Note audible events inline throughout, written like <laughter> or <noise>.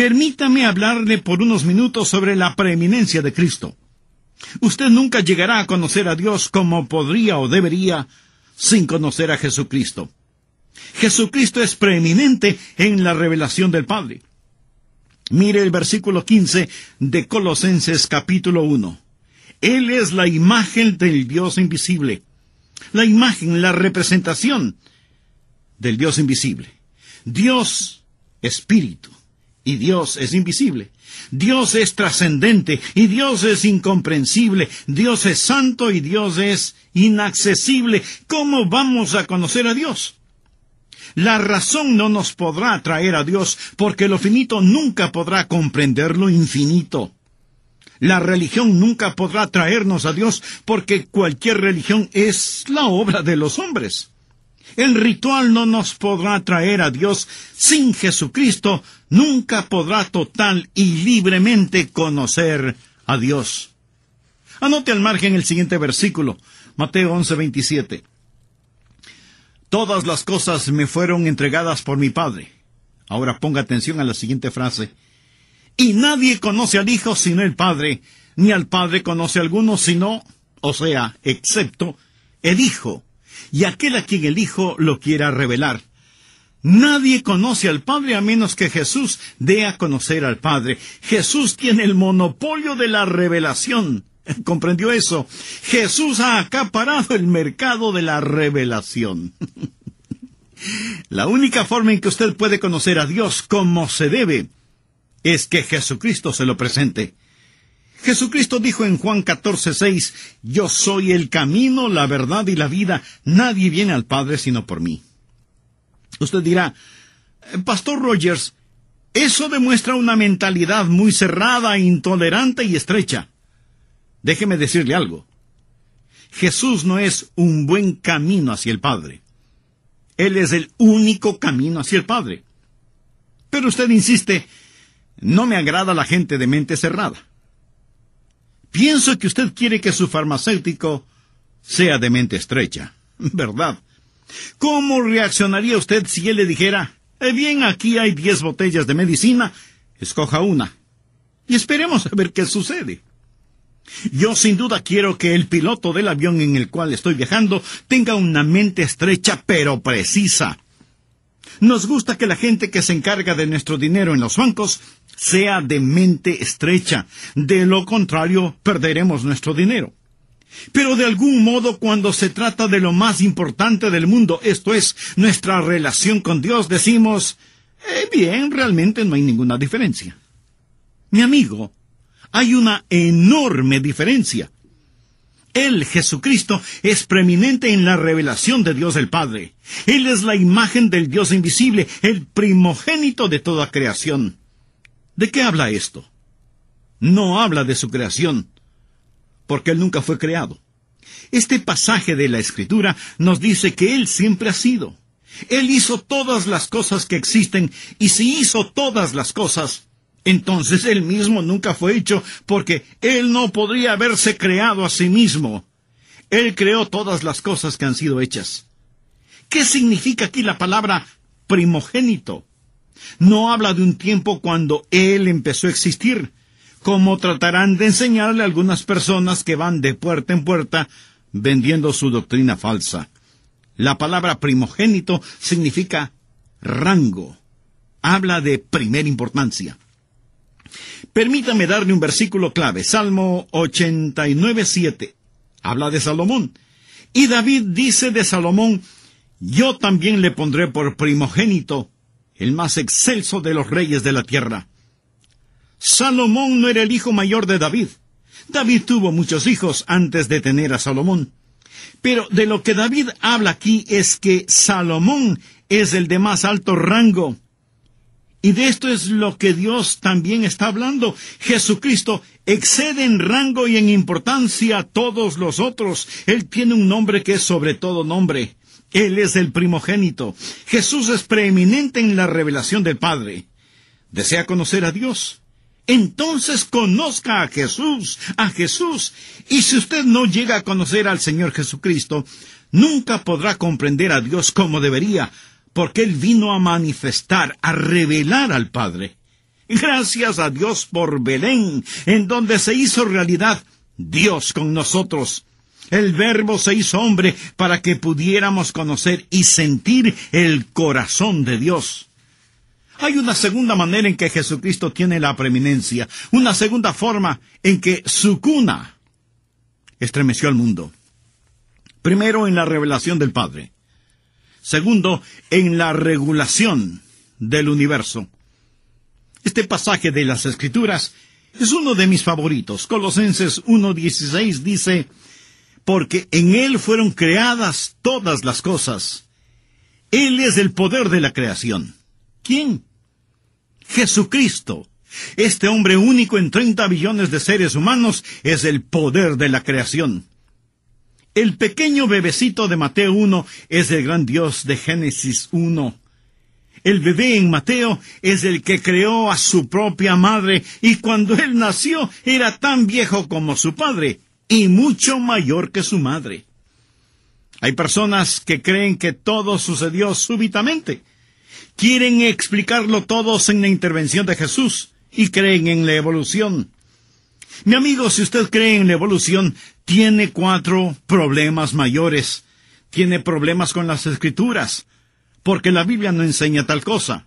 Permítame hablarle por unos minutos sobre la preeminencia de Cristo. Usted nunca llegará a conocer a Dios como podría o debería sin conocer a Jesucristo. Jesucristo es preeminente en la revelación del Padre. Mire el versículo 15 de Colosenses capítulo 1. Él es la imagen del Dios invisible. La imagen, la representación del Dios invisible. Dios, espíritu y Dios es invisible. Dios es trascendente y Dios es incomprensible. Dios es santo y Dios es inaccesible. ¿Cómo vamos a conocer a Dios? La razón no nos podrá atraer a Dios porque lo finito nunca podrá comprender lo infinito. La religión nunca podrá traernos a Dios porque cualquier religión es la obra de los hombres. El ritual no nos podrá traer a Dios. Sin Jesucristo nunca podrá total y libremente conocer a Dios. Anote al margen el siguiente versículo, Mateo 11:27. Todas las cosas me fueron entregadas por mi Padre. Ahora ponga atención a la siguiente frase. Y nadie conoce al Hijo sino el Padre, ni al Padre conoce alguno sino, o sea, excepto, el Hijo y aquel a quien el Hijo lo quiera revelar. Nadie conoce al Padre a menos que Jesús dé a conocer al Padre. Jesús tiene el monopolio de la revelación. <laughs> ¿Comprendió eso? Jesús ha acaparado el mercado de la revelación. <laughs> la única forma en que usted puede conocer a Dios como se debe es que Jesucristo se lo presente. Jesucristo dijo en Juan 14:6, Yo soy el camino, la verdad y la vida. Nadie viene al Padre sino por mí. Usted dirá, Pastor Rogers, eso demuestra una mentalidad muy cerrada, intolerante y estrecha. Déjeme decirle algo. Jesús no es un buen camino hacia el Padre. Él es el único camino hacia el Padre. Pero usted insiste, no me agrada la gente de mente cerrada. Pienso que usted quiere que su farmacéutico sea de mente estrecha, <laughs> ¿verdad? ¿Cómo reaccionaría usted si él le dijera, eh bien, aquí hay diez botellas de medicina, escoja una y esperemos a ver qué sucede? Yo sin duda quiero que el piloto del avión en el cual estoy viajando tenga una mente estrecha pero precisa. Nos gusta que la gente que se encarga de nuestro dinero en los bancos sea de mente estrecha. De lo contrario, perderemos nuestro dinero. Pero de algún modo cuando se trata de lo más importante del mundo, esto es, nuestra relación con Dios, decimos, eh, bien, realmente no hay ninguna diferencia. Mi amigo, hay una enorme diferencia. Él, Jesucristo, es preeminente en la revelación de Dios el Padre. Él es la imagen del Dios invisible, el primogénito de toda creación. ¿De qué habla esto? No habla de su creación, porque Él nunca fue creado. Este pasaje de la Escritura nos dice que Él siempre ha sido. Él hizo todas las cosas que existen, y si hizo todas las cosas, entonces él mismo nunca fue hecho, porque él no podría haberse creado a sí mismo. Él creó todas las cosas que han sido hechas. ¿Qué significa aquí la palabra primogénito? No habla de un tiempo cuando él empezó a existir, como tratarán de enseñarle a algunas personas que van de puerta en puerta vendiendo su doctrina falsa. La palabra primogénito significa rango. Habla de primera importancia. Permítame darle un versículo clave. Salmo 89.7. Habla de Salomón. Y David dice de Salomón, yo también le pondré por primogénito, el más excelso de los reyes de la tierra. Salomón no era el hijo mayor de David. David tuvo muchos hijos antes de tener a Salomón. Pero de lo que David habla aquí es que Salomón es el de más alto rango, y de esto es lo que Dios también está hablando. Jesucristo excede en rango y en importancia a todos los otros. Él tiene un nombre que es sobre todo nombre. Él es el primogénito. Jesús es preeminente en la revelación del Padre. ¿Desea conocer a Dios? Entonces conozca a Jesús, a Jesús. Y si usted no llega a conocer al Señor Jesucristo, nunca podrá comprender a Dios como debería, porque Él vino a manifestar, a revelar al Padre. Gracias a Dios por Belén, en donde se hizo realidad Dios con nosotros. El Verbo se hizo hombre para que pudiéramos conocer y sentir el corazón de Dios. Hay una segunda manera en que Jesucristo tiene la preeminencia, una segunda forma en que su cuna estremeció al mundo. Primero en la revelación del Padre. Segundo, en la regulación del universo. Este pasaje de las Escrituras es uno de mis favoritos. Colosenses 1.16 dice, porque en Él fueron creadas todas las cosas. Él es el poder de la creación. ¿Quién? Jesucristo. Este hombre único en 30 billones de seres humanos es el poder de la creación. El pequeño bebecito de Mateo 1 es el gran Dios de Génesis 1. El bebé en Mateo es el que creó a su propia madre y cuando él nació era tan viejo como su padre y mucho mayor que su madre. Hay personas que creen que todo sucedió súbitamente. Quieren explicarlo todos en la intervención de Jesús y creen en la evolución. Mi amigo, si usted cree en la evolución, tiene cuatro problemas mayores. Tiene problemas con las escrituras, porque la Biblia no enseña tal cosa.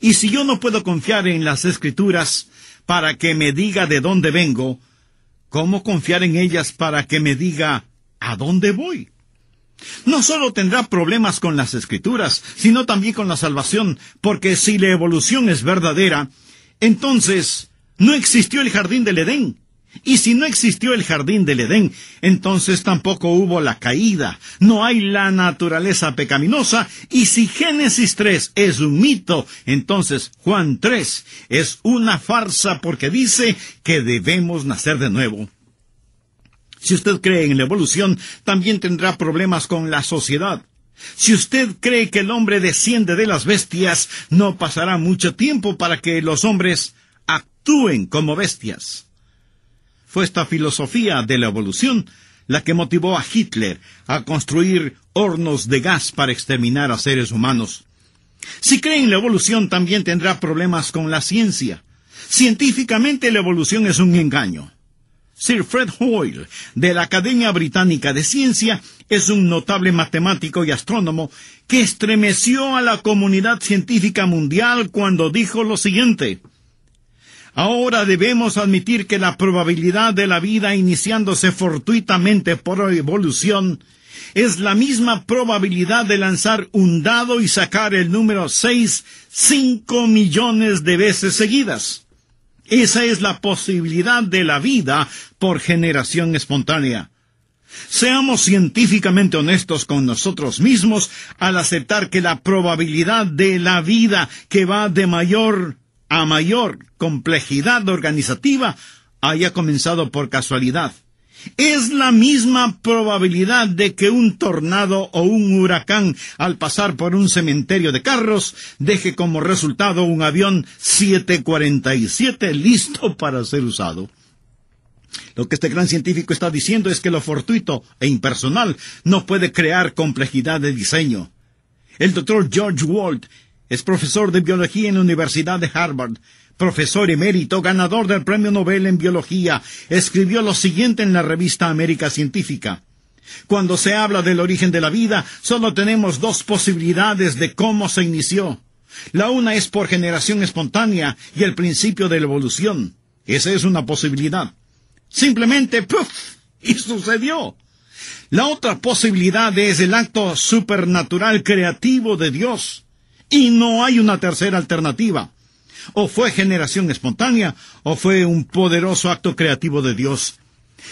Y si yo no puedo confiar en las escrituras para que me diga de dónde vengo, ¿cómo confiar en ellas para que me diga a dónde voy? No solo tendrá problemas con las escrituras, sino también con la salvación, porque si la evolución es verdadera, entonces no existió el jardín del Edén. Y si no existió el jardín del Edén, entonces tampoco hubo la caída, no hay la naturaleza pecaminosa, y si Génesis 3 es un mito, entonces Juan 3 es una farsa porque dice que debemos nacer de nuevo. Si usted cree en la evolución, también tendrá problemas con la sociedad. Si usted cree que el hombre desciende de las bestias, no pasará mucho tiempo para que los hombres actúen como bestias. Fue esta filosofía de la evolución la que motivó a Hitler a construir hornos de gas para exterminar a seres humanos. Si cree en la evolución también tendrá problemas con la ciencia. Científicamente la evolución es un engaño. Sir Fred Hoyle, de la Academia Británica de Ciencia, es un notable matemático y astrónomo que estremeció a la comunidad científica mundial cuando dijo lo siguiente. Ahora debemos admitir que la probabilidad de la vida iniciándose fortuitamente por evolución es la misma probabilidad de lanzar un dado y sacar el número 6 cinco millones de veces seguidas. Esa es la posibilidad de la vida por generación espontánea. Seamos científicamente honestos con nosotros mismos al aceptar que la probabilidad de la vida que va de mayor a mayor complejidad organizativa haya comenzado por casualidad. Es la misma probabilidad de que un tornado o un huracán al pasar por un cementerio de carros deje como resultado un avión 747 listo para ser usado. Lo que este gran científico está diciendo es que lo fortuito e impersonal no puede crear complejidad de diseño. El doctor George Wald es profesor de biología en la Universidad de Harvard, profesor emérito, ganador del Premio Nobel en Biología, escribió lo siguiente en la revista América Científica. Cuando se habla del origen de la vida, solo tenemos dos posibilidades de cómo se inició. La una es por generación espontánea y el principio de la evolución. Esa es una posibilidad. Simplemente, ¡puff! Y sucedió. La otra posibilidad es el acto supernatural creativo de Dios. Y no hay una tercera alternativa. O fue generación espontánea, o fue un poderoso acto creativo de Dios.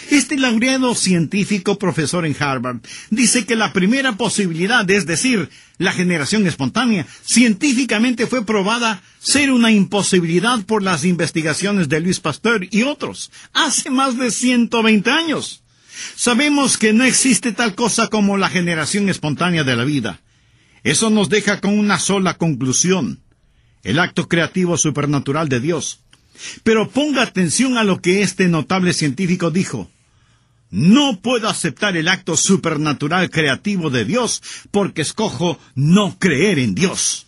Este laureado científico profesor en Harvard dice que la primera posibilidad, es decir, la generación espontánea, científicamente fue probada ser una imposibilidad por las investigaciones de Luis Pasteur y otros, hace más de 120 años. Sabemos que no existe tal cosa como la generación espontánea de la vida. Eso nos deja con una sola conclusión, el acto creativo supernatural de Dios. Pero ponga atención a lo que este notable científico dijo. No puedo aceptar el acto supernatural creativo de Dios porque escojo no creer en Dios.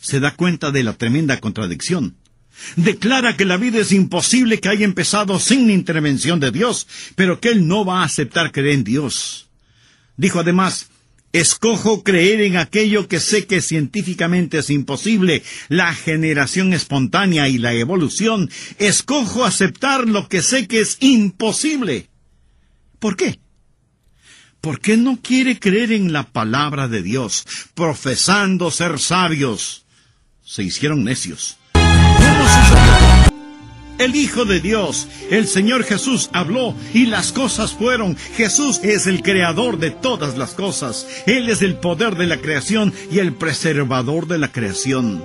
Se da cuenta de la tremenda contradicción. Declara que la vida es imposible que haya empezado sin intervención de Dios, pero que él no va a aceptar creer en Dios. Dijo además, Escojo creer en aquello que sé que científicamente es imposible, la generación espontánea y la evolución. Escojo aceptar lo que sé que es imposible. ¿Por qué? Porque no quiere creer en la palabra de Dios, profesando ser sabios? Se hicieron necios. El Hijo de Dios, el Señor Jesús habló y las cosas fueron. Jesús es el creador de todas las cosas. Él es el poder de la creación y el preservador de la creación.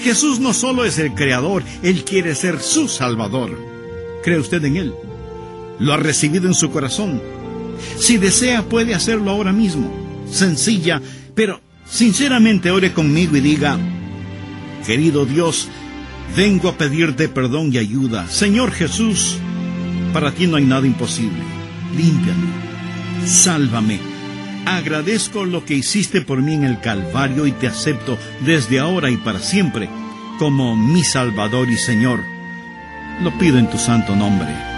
Jesús no solo es el creador, Él quiere ser su salvador. ¿Cree usted en Él? ¿Lo ha recibido en su corazón? Si desea puede hacerlo ahora mismo. Sencilla, pero sinceramente ore conmigo y diga, querido Dios, Vengo a pedirte perdón y ayuda. Señor Jesús, para ti no hay nada imposible. Límpiame, sálvame. Agradezco lo que hiciste por mí en el Calvario y te acepto desde ahora y para siempre como mi Salvador y Señor. Lo pido en tu santo nombre.